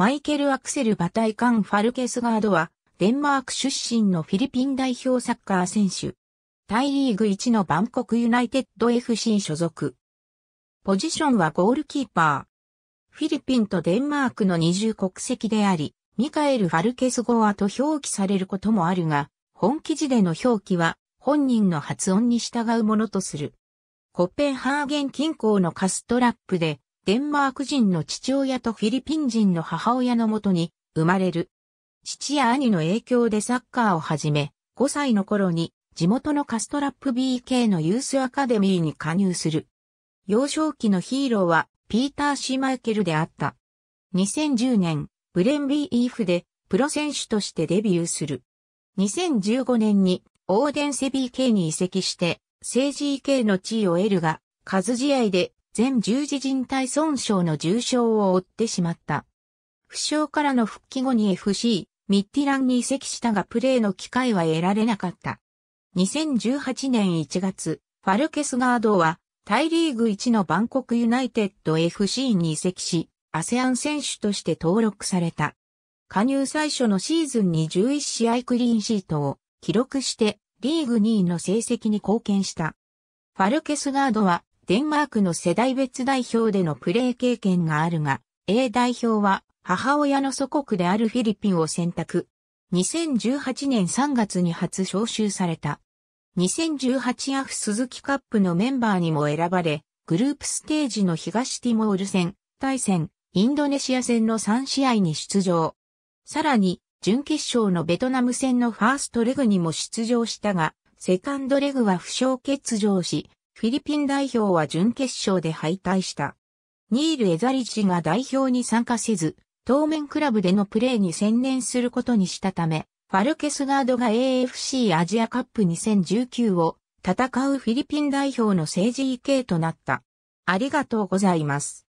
マイケル・アクセル・バタイカン・ファルケスガードは、デンマーク出身のフィリピン代表サッカー選手。タイリーグ1のバンコクユナイテッド FC 所属。ポジションはゴールキーパー。フィリピンとデンマークの二重国籍であり、ミカエル・ファルケスゴアと表記されることもあるが、本記事での表記は本人の発音に従うものとする。コペンハーゲン近郊のカストラップでデンマーク人の父親とフィリピン人の母親のもとに生まれる。父や兄の影響でサッカーを始め、5歳の頃に地元のカストラップ BK のユースアカデミーに加入する。幼少期のヒーローはピーター・シーマイケルであった。2010年、ブレンビー・イーフでプロ選手としてデビューする。2015年にオーデンセ BK に移籍して、政治 EK の地位を得るが、数試合で全十字靭帯損傷の重傷を負ってしまった。負傷からの復帰後に FC、ミッティランに移籍したがプレーの機会は得られなかった。2018年1月、ファルケスガードは、タイリーグ1のバンコクユナイテッド FC に移籍し、アセアン選手として登録された。加入最初のシーズンに11試合クリーンシートを記録して、リーグ2位の成績に貢献した。ファルケスガードは、デンマークの世代別代表でのプレー経験があるが、A 代表は母親の祖国であるフィリピンを選択。2018年3月に初招集された。2018アフ鈴木カップのメンバーにも選ばれ、グループステージの東ティモール戦、対戦、インドネシア戦の3試合に出場。さらに、準決勝のベトナム戦のファーストレグにも出場したが、セカンドレグは負傷欠場し、フィリピン代表は準決勝で敗退した。ニール・エザリチが代表に参加せず、当面クラブでのプレーに専念することにしたため、ファルケスガードが AFC アジアカップ2019を戦うフィリピン代表の政治意 k となった。ありがとうございます。